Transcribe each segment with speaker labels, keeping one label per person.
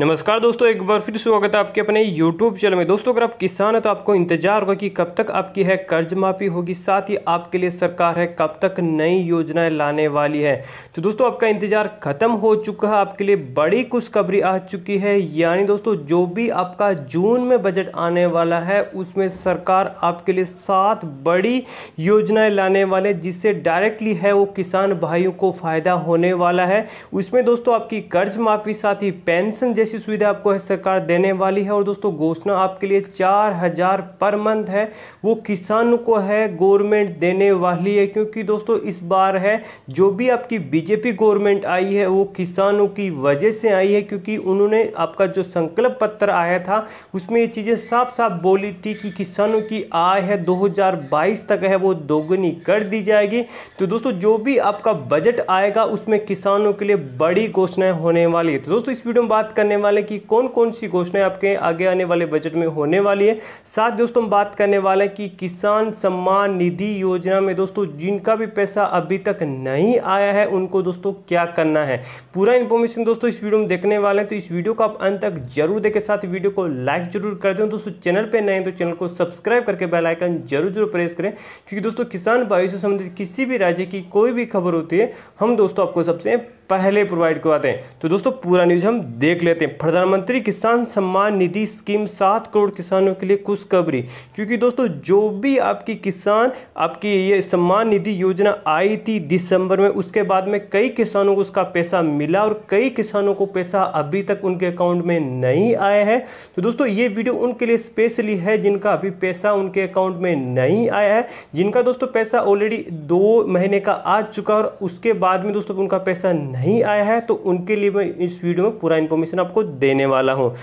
Speaker 1: नमस्कार दोस्तों एक बार फिर स्वागत है आपके अपने यूट्यूब चैनल में दोस्तों अगर आप किसान हैं तो आपको इंतजार होगा कि कब तक आपकी है कर्ज माफ़ी होगी साथ ही आपके लिए सरकार है कब तक नई योजनाएं लाने वाली है तो दोस्तों आपका इंतजार खत्म हो चुका है आपके लिए बड़ी खुशखबरी आ चुकी है यानी दोस्तों जो भी आपका जून में बजट आने वाला है उसमें सरकार आपके लिए सात बड़ी योजनाएं लाने वाले जिससे डायरेक्टली है वो किसान भाइयों को फ़ायदा होने वाला है उसमें दोस्तों आपकी कर्ज माफ़ी साथ ही पेंशन जैसे जैसी सुविधा आपको सरकार देने वाली है और दोस्तों घोषणा आपके लिए चार हजार पर मंथ है वो किसानों को है गवर्नमेंट देने वाली है क्योंकि दोस्तों इस बार है जो भी आपकी बीजेपी गवर्नमेंट आई है वो किसानों की वजह से आई है क्योंकि उन्होंने आपका जो संकल्प पत्र आया था उसमें ये चीज़ें साफ साफ बोली थी कि किसानों की आय है 2022 तक है वो दोगुनी कर दी जाएगी तो दोस्तों जो भी आपका बजट आएगा उसमें किसानों के लिए बड़ी घोषणाएं होने वाली है तो दोस्तों इस वीडियो में बात करने करने वाले कि कौन कौन सी घोषणाएं आपके आगे आने वाले बजट में होने वाली है साथ दोस्तों हम बात करने वाले हैं कि किसान सम्मान निधि योजना में दोस्तों जिनका भी पैसा अभी तक नहीं आया है उनको दोस्तों क्या करना है पूरा इन्फॉर्मेशन दोस्तों इस वीडियो में देखने वाले हैं तो इस वीडियो को आप अंत तक जरूर देखें साथ वीडियो को लाइक जरूर कर दें दोस्तों चैनल पर नए तो चैनल को सब्सक्राइब करके बेलाइकन जरूर जरूर प्रेस करें क्योंकि दोस्तों किसान भाई से संबंधित किसी भी राज्य की कोई भी खबर होती है हम दोस्तों आपको सबसे पहले प्रोवाइड करवाते हैं तो दोस्तों पूरा न्यूज हम देख लेते हैं प्रधानमंत्री किसान सम्मान निधि स्कीम सात करोड़ किसानों के लिए खुशखबरी क्योंकि दोस्तों जो भी आपकी किसान आपकी ये सम्मान निधि योजना आई थी दिसंबर में उसके बाद में कई किसानों को उसका पैसा मिला और कई किसानों को पैसा अभी तक उनके अकाउंट में नहीं आया है तो दोस्तों ये वीडियो उनके लिए स्पेशली है जिनका अभी पैसा उनके अकाउंट में नहीं आया है जिनका दोस्तों पैसा ऑलरेडी दो महीने का आ चुका और उसके बाद में दोस्तों उनका पैसा नहीं नहीं आया है तो उनके लिए मैं इस वीडियो में पूरा इन्फॉर्मेशन आपको देने वाला हूँ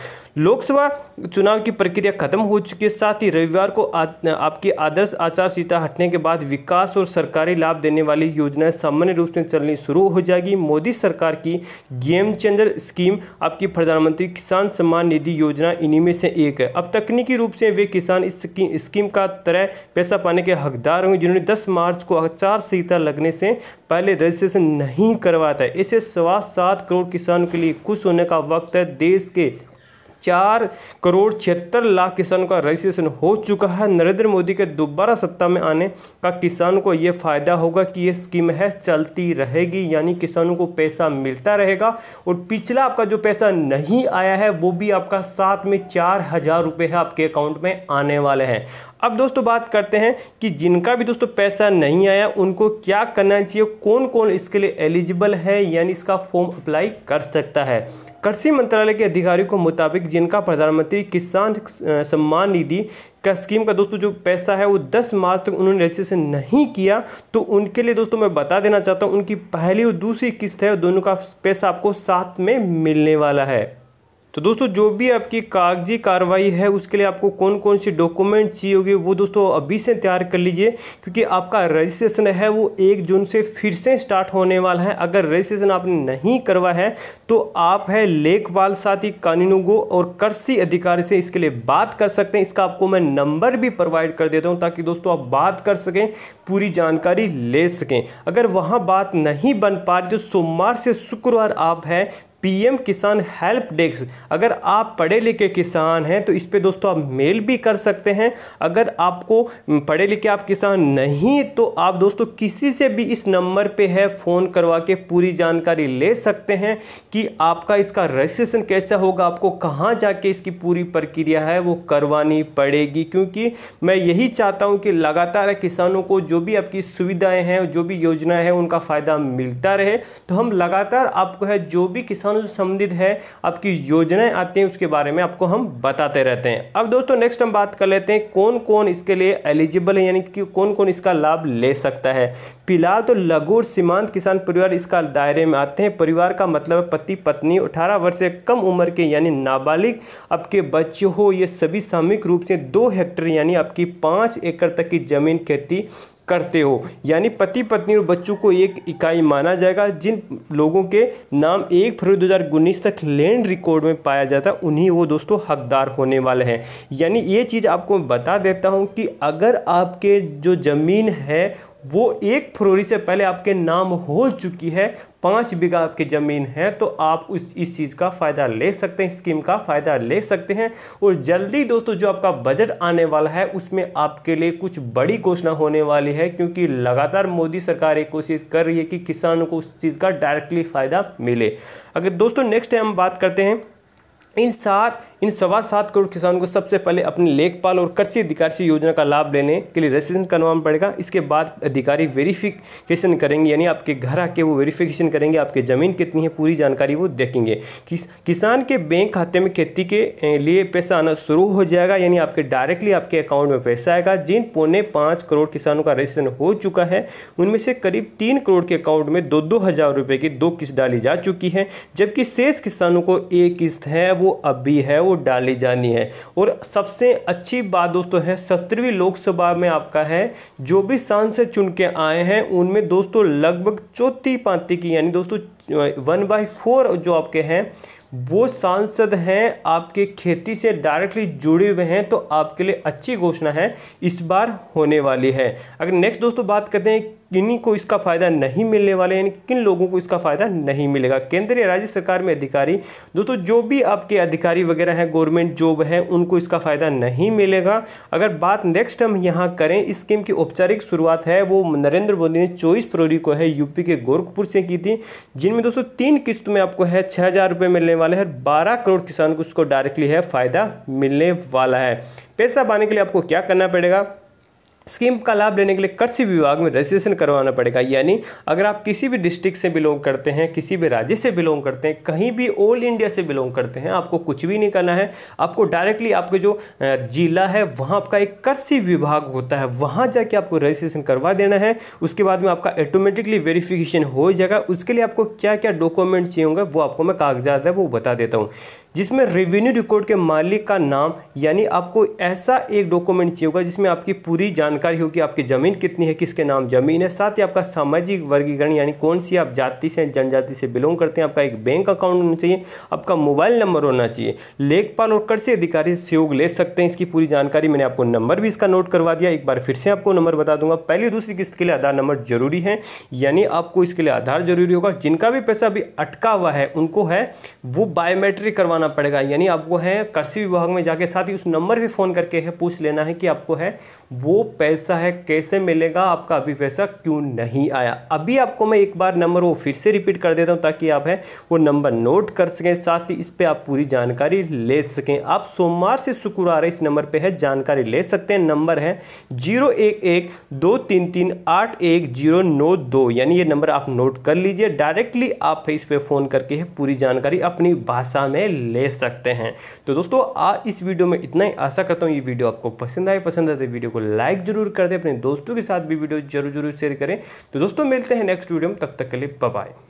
Speaker 1: लोकसभा चुनाव की प्रक्रिया खत्म हो चुकी है साथ ही रविवार को आ, आपकी आदर्श आचार संहिता हटने के बाद विकास और सरकारी लाभ देने वाली योजनाएं सामान्य रूप से चलनी शुरू हो जाएगी मोदी सरकार की गेम चेंजर स्कीम आपकी प्रधानमंत्री किसान सम्मान निधि योजना इन्हीं में से एक है अब तकनीकी रूप से वे किसान इस स्कीम का तरह पैसा पाने के हकदार होंगे जिन्होंने दस मार्च को आचार संहिता लगने से पहले रजिस्ट्रेशन नहीं करवाता है इसे सवा सात करोड़ किसानों के लिए खुश होने का वक्त है देश के चार करोड़ छिहत्तर लाख किसानों का रजिस्ट्रेशन हो चुका है नरेंद्र मोदी के दोबारा सत्ता में आने का किसानों को ये फायदा होगा कि ये स्कीम है चलती रहेगी यानी किसानों को पैसा मिलता रहेगा और पिछला आपका जो पैसा नहीं आया है वो भी आपका साथ में चार हज़ार रुपये है आपके अकाउंट में आने वाले हैं अब दोस्तों बात करते हैं कि जिनका भी दोस्तों पैसा नहीं आया उनको क्या करना चाहिए कौन कौन इसके लिए एलिजिबल है यानी इसका फॉर्म अप्लाई कर सकता है कृषि मंत्रालय के अधिकारी को मुताबिक जिनका प्रधानमंत्री किसान सम्मान निधि का स्कीम का दोस्तों जो पैसा है वो 10 मार्च तक उन्होंने रजिस्ट्रेशन नहीं किया तो उनके लिए दोस्तों मैं बता देना चाहता हूँ उनकी पहली और दूसरी किस्त है दोनों का पैसा आपको साथ में मिलने वाला है तो दोस्तों जो भी आपकी कागजी कार्रवाई है उसके लिए आपको कौन कौन सी डॉक्यूमेंट चाहिए होगी वो दोस्तों अभी से तैयार कर लीजिए क्योंकि आपका रजिस्ट्रेशन है वो एक जून से फिर से स्टार्ट होने वाला है अगर रजिस्ट्रेशन आपने नहीं करवा है तो आप है लेखपाल साथी कानूनों और कृषि अधिकारी से इसके लिए बात कर सकते हैं इसका आपको मैं नंबर भी प्रोवाइड कर देता हूँ ताकि दोस्तों आप बात कर सकें पूरी जानकारी ले सकें अगर वहाँ बात नहीं बन पा रही तो सोमवार से शुक्रवार आप है पीएम किसान हेल्प डेस्क अगर आप पढ़े लिखे किसान हैं तो इस पर दोस्तों आप मेल भी कर सकते हैं अगर आपको पढ़े लिखे आप किसान नहीं तो आप दोस्तों किसी से भी इस नंबर पे है फ़ोन करवा के पूरी जानकारी ले सकते हैं कि आपका इसका रजिस्ट्रेशन कैसा होगा आपको कहाँ जाके इसकी पूरी प्रक्रिया है वो करवानी पड़ेगी क्योंकि मैं यही चाहता हूँ कि लगातार किसानों को जो भी आपकी सुविधाएँ हैं जो भी योजनाएँ हैं उनका फ़ायदा मिलता रहे तो हम लगातार आपको है जो भी किसान अनुदान संबंधित है आपकी योजनाएं आती हैं उसके बारे में आपको हम बताते रहते हैं अब दोस्तों नेक्स्ट हम बात कर लेते हैं कौन कौन इसके लिए एलिजिबल है यानी कि कौन कौन इसका लाभ ले सकता है फिलहाल तो लघु और सीमांत किसान परिवार इसका दायरे में आते हैं परिवार का मतलब पति पत्नी अठारह वर्ष से कम उम्र के यानी नाबालिग आपके बच्चे हो ये सभी सामूहिक रूप से दो हेक्टेयर यानी आपकी पाँच एकड़ तक की जमीन खेती करते हो यानी पति पत्नी और बच्चों को एक इकाई माना जाएगा जिन लोगों के नाम एक फरवरी दो हज़ार उन्नीस तक लैंड रिकॉर्ड में पाया जाता है उन्हीं वो दोस्तों हकदार होने वाले हैं यानी ये चीज़ आपको मैं बता देता हूँ कि अगर आपके जो ज़मीन है वो एक फरवरी से पहले आपके नाम हो चुकी है पाँच बीघा आपकी ज़मीन है तो आप उस इस चीज़ का फ़ायदा ले सकते हैं स्कीम का फ़ायदा ले सकते हैं और जल्दी दोस्तों जो आपका बजट आने वाला है उसमें आपके लिए कुछ बड़ी घोषणा होने वाली है क्योंकि लगातार मोदी सरकार एक कोशिश कर रही है कि किसानों को उस चीज़ का डायरेक्टली फ़ायदा मिले अगर दोस्तों नेक्स्ट टाइम हम बात करते हैं इन सात इन सवा सात करोड़ किसानों को सबसे पहले अपने लेखपाल और कृषि अधिकार से योजना का लाभ लेने के लिए रजिस्ट्रेशन करवाना पड़ेगा इसके बाद अधिकारी वेरिफिकेशन करेंगे यानी आपके घर आके वो वेरिफिकेशन करेंगे आपकी ज़मीन कितनी है पूरी जानकारी वो देखेंगे किस किसान के बैंक खाते में खेती के लिए पैसा आना शुरू हो जाएगा यानी आपके डायरेक्टली आपके अकाउंट में पैसा आएगा जिन पौने पाँच करोड़ किसानों का रजिस्ट्रेशन हो चुका है उनमें से करीब तीन करोड़ के अकाउंट में दो दो हज़ार रुपये की दो किस्त डाली जा चुकी है जबकि शेष किसानों को एक किस्त है वो अभी है वो डाली जानी है और सबसे अच्छी बात दोस्तों है सत्रहवीं लोकसभा में आपका है जो भी सांसद चुन के आए हैं उनमें दोस्तों लगभग चौथी पांति की यानी दोस्तों वन बाई फोर जो आपके हैं वो सांसद हैं आपके खेती से डायरेक्टली जुड़े हुए हैं तो आपके लिए अच्छी घोषणा है इस बार होने वाली है अगर नेक्स्ट दोस्तों बात करते हैं किन्हीं को इसका फ़ायदा नहीं मिलने वाले यानी किन लोगों को इसका फ़ायदा नहीं मिलेगा केंद्रीय राज्य सरकार में अधिकारी दोस्तों जो भी आपके अधिकारी वगैरह हैं गवर्नमेंट जॉब है उनको इसका फ़ायदा नहीं मिलेगा अगर बात नेक्स्ट हम यहाँ करें इस स्कीम की औपचारिक शुरुआत है वो नरेंद्र मोदी ने चौबीस फरवरी को है यूपी के गोरखपुर से की थी जिनमें दोस्तों तीन किस्त में आपको है छः हज़ार रुपये मिलने वाले हैं बारह करोड़ किसान को इसको डायरेक्टली है फ़ायदा मिलने वाला है पैसा पाने के लिए आपको क्या करना पड़ेगा स्कीम का लाभ लेने के लिए कृषि विभाग में रजिस्ट्रेशन करवाना पड़ेगा यानी अगर आप किसी भी डिस्ट्रिक्ट से बिलोंग करते हैं किसी भी राज्य से बिलोंग करते हैं कहीं भी ऑल इंडिया से बिलोंग करते हैं आपको कुछ भी नहीं करना है आपको डायरेक्टली आपके जो जिला है वहाँ आपका एक कृषि विभाग होता है वहाँ जाके आपको रजिस्ट्रेशन करवा देना है उसके बाद में आपका ऑटोमेटिकली वेरिफिकेशन हो जाएगा उसके लिए आपको क्या क्या डॉक्यूमेंट चाहिए होंगे वो आपको मैं कागजात है वो बता देता हूँ जिसमें रेवेन्यू रिकॉर्ड के मालिक का नाम यानी आपको ऐसा एक डॉक्यूमेंट चाहिए होगा जिसमें आपकी पूरी जानकारी होगी आपकी ज़मीन कितनी है किसके नाम ज़मीन है साथ ही आपका सामाजिक वर्गीकरण यानी कौन सी आप जाति से जनजाति से बिलोंग करते हैं आपका एक बैंक अकाउंट होना चाहिए आपका मोबाइल नंबर होना चाहिए लेखपाल और कृषि अधिकारी सहयोग ले सकते हैं इसकी पूरी जानकारी मैंने आपको नंबर भी इसका नोट करवा दिया एक बार फिर से आपको नंबर बता दूंगा पहली दूसरी किस्त के लिए आधार नंबर जरूरी है यानी आपको इसके लिए आधार जरूरी होगा जिनका भी पैसा अभी अटका हुआ है उनको है वो बायोमेट्रिक करवाना आना पड़ेगा यानी आपको है कृषि विभाग में जाके साथ ही उस नंबर पे फ़ोन करके है पूछ लेना है कि आपको है वो पैसा है कैसे मिलेगा आपका अभी पैसा क्यों नहीं आया अभी आपको मैं एक बार नंबर वो फिर से रिपीट कर देता हूँ ताकि आप है वो नंबर नोट कर सकें साथ ही इस पर आप पूरी जानकारी ले सकें आप सोमवार से शुक्रवार इस नंबर पर है जानकारी ले सकते हैं नंबर है जीरो एक एक दो तीन तीन आठ एक जीरो नौ दो यानी ये नंबर आप नोट कर लीजिए डायरेक्टली आप इस पर फ़ोन करके पूरी जानकारी अपनी भाषा में ले सकते हैं तो दोस्तों आ, इस वीडियो में इतना ही आशा करता हूँ ये वीडियो आपको पसंद आए पसंद आए तो वीडियो को लाइक जरूर कर दें अपने दोस्तों के साथ भी वीडियो जरूर जरूर शेयर करें तो दोस्तों मिलते हैं नेक्स्ट वीडियो में तब तक के लिए बाय